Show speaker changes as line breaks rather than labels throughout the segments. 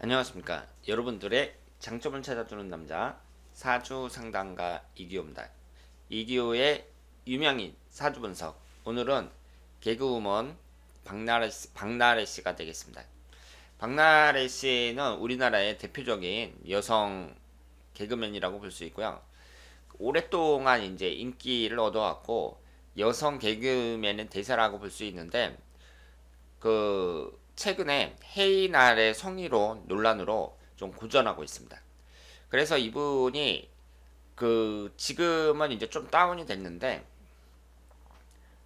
안녕하십니까 여러분들의 장점을 찾아주는 남자 사주 상담가 이기호입니다 이기호의 유명인 사주 분석 오늘은 개그우먼 박나래, 씨 박나래 씨가 되겠습니다 박나래 씨는 우리나라의 대표적인 여성 개그맨이라고 볼 수 있고요 오랫동안 이제 인기를 얻어왔고 여성 개그맨의 대사라고 볼 수 있는데 그 최근에 헤이날의 성희롱 논란으로 좀 고전하고 있습니다. 그래서 이분이 그 지금은 이제 좀 다운이 됐는데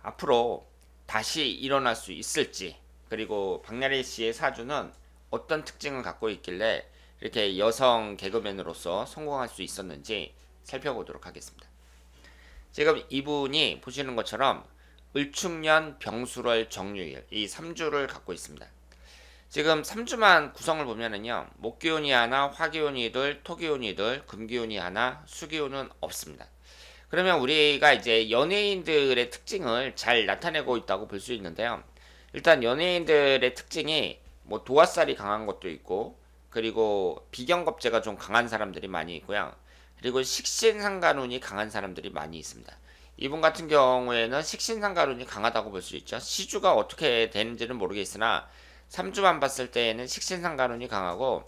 앞으로 다시 일어날 수 있을지 그리고 박나래 씨의 사주는 어떤 특징을 갖고 있길래 이렇게 여성 개그맨으로서 성공할 수 있었는지 살펴보도록 하겠습니다. 지금 이분이 보시는 것처럼 을축년 병수월 정유일 이 3주를 갖고 있습니다. 지금 3주만 구성을 보면은요. 목기운이 하나, 화기운이 둘, 토기운이 둘, 금기운이 하나, 수기운은 없습니다. 그러면 우리가 이제 연예인들의 특징을 잘 나타내고 있다고 볼 수 있는데요. 일단 연예인들의 특징이 뭐 도화살이 강한 것도 있고 그리고 비경겁제가 좀 강한 사람들이 많이 있고요. 그리고 식신상간운이 강한 사람들이 많이 있습니다. 이분 같은 경우에는 식신상간운이 강하다고 볼 수 있죠. 시주가 어떻게 되는지는 모르겠으나 3주만 봤을 때에는 식신상관운이 강하고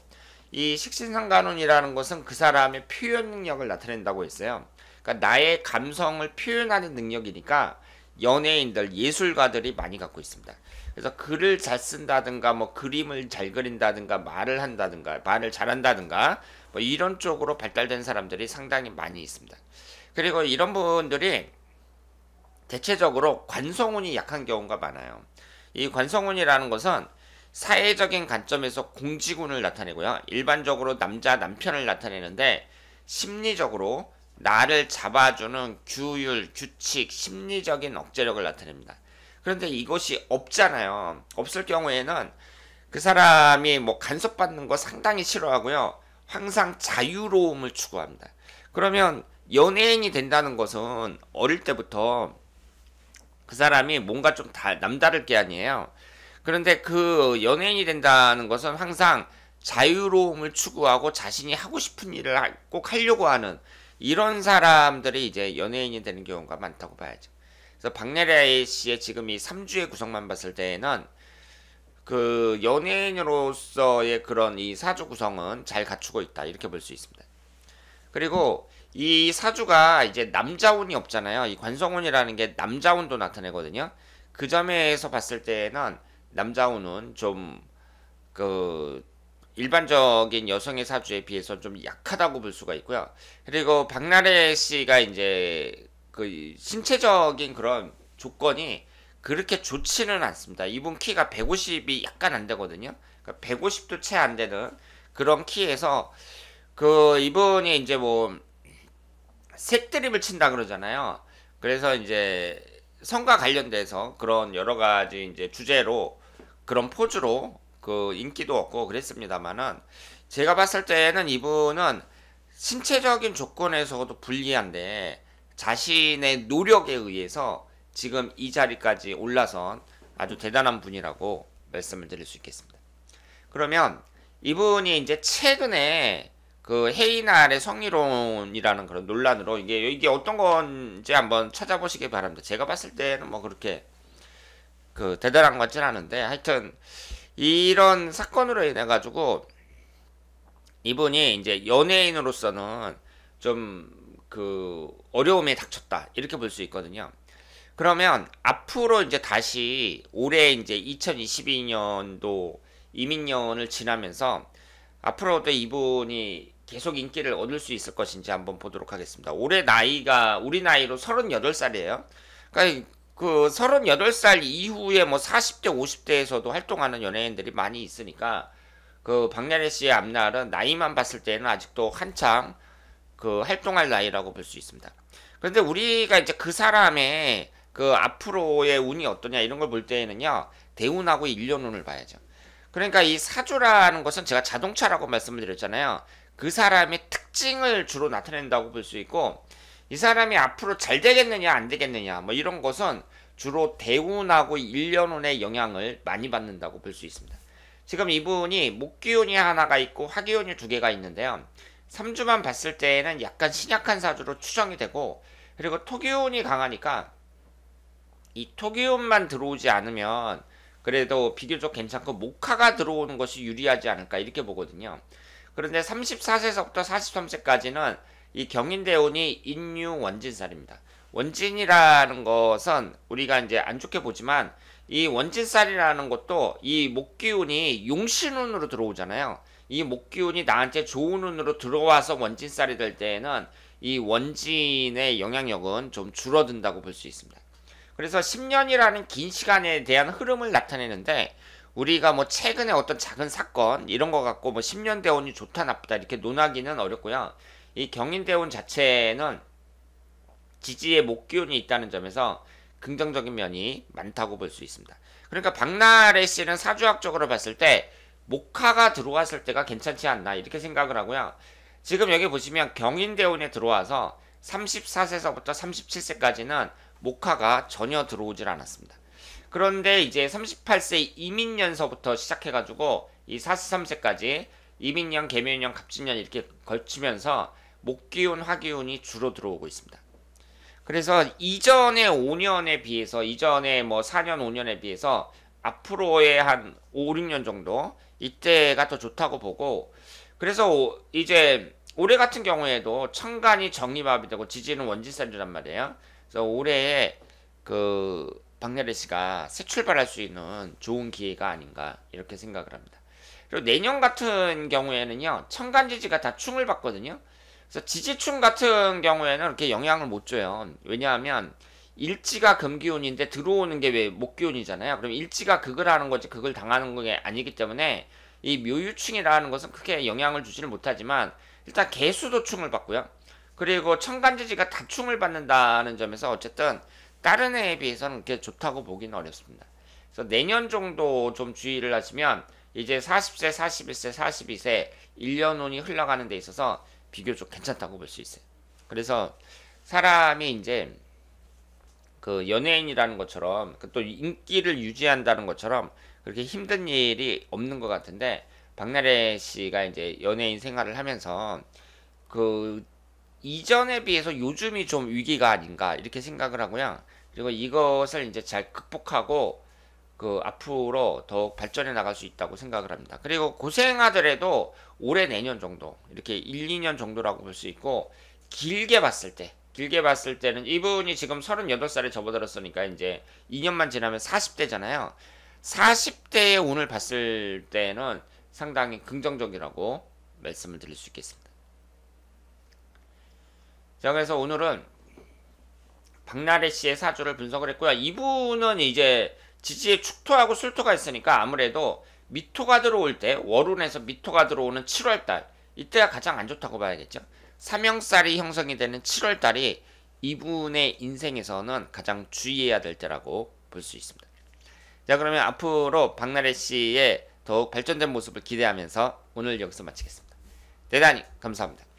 이 식신상관운이라는 것은 그 사람의 표현 능력을 나타낸다고 했어요. 그러니까 나의 감성을 표현하는 능력이니까 연예인들, 예술가들이 많이 갖고 있습니다. 그래서 글을 잘 쓴다든가 뭐 그림을 잘 그린다든가 말을 한다든가 말을 잘한다든가 뭐 이런 쪽으로 발달된 사람들이 상당히 많이 있습니다. 그리고 이런 분들이 대체적으로 관성운이 약한 경우가 많아요. 이 관성운이라는 것은 사회적인 관점에서 공지군을 나타내고요. 일반적으로 남자 남편을 나타내는데 심리적으로 나를 잡아주는 규율, 규칙, 심리적인 억제력을 나타냅니다. 그런데 이것이 없잖아요. 없을 경우에는 그 사람이 뭐 간섭받는 거 상당히 싫어하고요. 항상 자유로움을 추구합니다. 그러면 연예인이 된다는 것은 어릴 때부터 그 사람이 뭔가 좀 다, 남다를 게 아니에요. 그런데 그 연예인이 된다는 것은 항상 자유로움을 추구하고 자신이 하고 싶은 일을 꼭 하려고 하는 이런 사람들이 이제 연예인이 되는 경우가 많다고 봐야죠. 그래서 박내래 씨의 지금 이 3주의 구성만 봤을 때에는 그 연예인으로서의 그런 이 사주 구성은 잘 갖추고 있다. 이렇게 볼 수 있습니다. 그리고 이 사주가 이제 남자운이 없잖아요. 이 관성운이라는 게 남자운도 나타내거든요. 그 점에서 봤을 때는 에 남자우는 좀 그 일반적인 여성의 사주에 비해서 좀 약하다고 볼 수가 있고요. 그리고 박나래 씨가 이제 그 신체적인 그런 조건이 그렇게 좋지는 않습니다. 이분 키가 150이 약간 안 되거든요. 그러니까 150도 채 안 되는 그런 키에서 그 이분이 이제 뭐 색드립을 친다 그러잖아요. 그래서 이제 성과 관련돼서 그런 여러 가지 이제 주제로 그런 포즈로 그 인기도 없고 그랬습니다만은 제가 봤을 때는 이분은 신체적인 조건에서도 불리한데 자신의 노력에 의해서 지금 이 자리까지 올라선 아주 대단한 분이라고 말씀을 드릴 수 있겠습니다. 그러면 이분이 이제 최근에 그 헤이날의 성희롱이라는 그런 논란으로 이게 이게 어떤 건지 한번 찾아보시기 바랍니다. 제가 봤을 때는 뭐 그렇게 그 대단한 건진않은데 하여튼 이런 사건으로 인해 가지고 이분이 이제 연예인으로서는 좀 그 어려움에 닥쳤다 이렇게 볼 수 있거든요. 그러면 앞으로 이제 다시 올해 이제 2022년도 이민년을 지나면서 앞으로도 이분이 계속 인기를 얻을 수 있을 것인지 한번 보도록 하겠습니다. 올해 나이가 우리 나이로 38살이에요. 그러니까 그 38살 이후에 뭐 40대, 50대에서도 활동하는 연예인들이 많이 있으니까 그 박나래 씨의 앞날은 나이만 봤을 때는 아직도 한창 그 활동할 나이라고 볼 수 있습니다. 그런데 우리가 이제 그 사람의 그 앞으로의 운이 어떠냐 이런 걸 볼 때에는요. 대운하고 일년운을 봐야죠. 그러니까 이 사주라는 것은 제가 자동차라고 말씀을 드렸잖아요. 그 사람의 특징을 주로 나타낸다고 볼 수 있고 이 사람이 앞으로 잘 되겠느냐 안 되겠느냐 뭐 이런 것은 주로 대운하고 일년운의 영향을 많이 받는다고 볼 수 있습니다. 지금 이분이 목기운이 하나가 있고 화기운이 두 개가 있는데요. 3주만 봤을 때에는 약간 신약한 사주로 추정이 되고 그리고 토기운이 강하니까 이 토기운만 들어오지 않으면 그래도 비교적 괜찮고 목화가 들어오는 것이 유리하지 않을까 이렇게 보거든요. 그런데 3 4세부터 43세까지는 이 경인대운이 인유 원진살입니다. 원진이라는 것은 우리가 이제 안 좋게 보지만 이 원진살이라는 것도 이 목기운이 용신운으로 들어오잖아요. 이 목기운이 나한테 좋은 운으로 들어와서 원진살이 될 때에는 이 원진의 영향력은 좀 줄어든다고 볼 수 있습니다. 그래서 10년이라는 긴 시간에 대한 흐름을 나타내는데 우리가 뭐 최근에 어떤 작은 사건 이런 거 갖고 뭐 10년 대원이 좋다 나쁘다 이렇게 논하기는 어렵고요. 이 경인대운 자체는 지지의 목기운이 있다는 점에서 긍정적인 면이 많다고 볼 수 있습니다. 그러니까 박나래 씨는 사주학적으로 봤을 때 목화가 들어왔을 때가 괜찮지 않나 이렇게 생각을 하고요. 지금 여기 보시면 경인대운에 들어와서 34세서부터 37세까지는 목화가 전혀 들어오질 않았습니다. 그런데 이제 38세 이민년서부터 시작해가지고 이 43세까지 이민년, 개묘년, 갑진년 이렇게 걸치면서 목기운, 화기운이 주로 들어오고 있습니다. 그래서 이전의 5년에 비해서 이전의 뭐 4년, 5년에 비해서 앞으로의 한 5, 6년 정도 이때가 더 좋다고 보고 그래서 이제 올해 같은 경우에도 천간이 정리밥이 되고 지지는 원진살이란 말이에요. 그래서 올해에 그 박나래 씨가 새 출발할 수 있는 좋은 기회가 아닌가 이렇게 생각을 합니다. 그리고 내년 같은 경우에는요. 천간지지가 다 충을 받거든요. 그래서 지지충 같은 경우에는 이렇게 영향을 못 줘요. 왜냐하면 일지가 금기운인데 들어오는 게왜 목기운이잖아요. 그럼 일지가 극을 하는 거지 극을 당하는 게 아니기 때문에 이 묘유충이라는 것은 크게 영향을 주지는 못하지만 일단 개수도충을 받고요. 그리고 청간지지가 다충을 받는다는 점에서 어쨌든 다른 해에 비해서는 그렇게 좋다고 보기는 어렵습니다. 그래서 내년 정도 좀 주의를 하시면 이제 40세, 41세, 42세 1년 운이 흘러가는 데 있어서 비교적 괜찮다고 볼 수 있어요. 그래서 사람이 이제 그 연예인이라는 것처럼 그 또 인기를 유지한다는 것처럼 그렇게 힘든 일이 없는 것 같은데 박나래 씨가 이제 연예인 생활을 하면서 그 이전에 비해서 요즘이 좀 위기가 아닌가 이렇게 생각을 하고요. 그리고 이것을 이제 잘 극복하고 그 앞으로 더욱 발전해 나갈 수 있다고 생각을 합니다. 그리고 고생하더라도 올해 내년 정도 이렇게 1, 2년 정도라고 볼 수 있고 길게 봤을 때 길게 봤을 때는 이분이 지금 38살에 접어들었으니까 이제 2년만 지나면 40대잖아요. 40대의 운을 봤을 때는 상당히 긍정적이라고 말씀을 드릴 수 있겠습니다. 자, 그래서 오늘은 박나래 씨의 사주를 분석을 했고요. 이분은 이제 지지에 축토하고 술토가 있으니까 아무래도 미토가 들어올 때 월운에서 미토가 들어오는 7월달 이때가 가장 안 좋다고 봐야겠죠. 삼형살이 형성이 되는 7월달이 이분의 인생에서는 가장 주의해야 될 때라고 볼 수 있습니다. 자 그러면 앞으로 박나래 씨의 더욱 발전된 모습을 기대하면서 오늘 여기서 마치겠습니다. 대단히 감사합니다.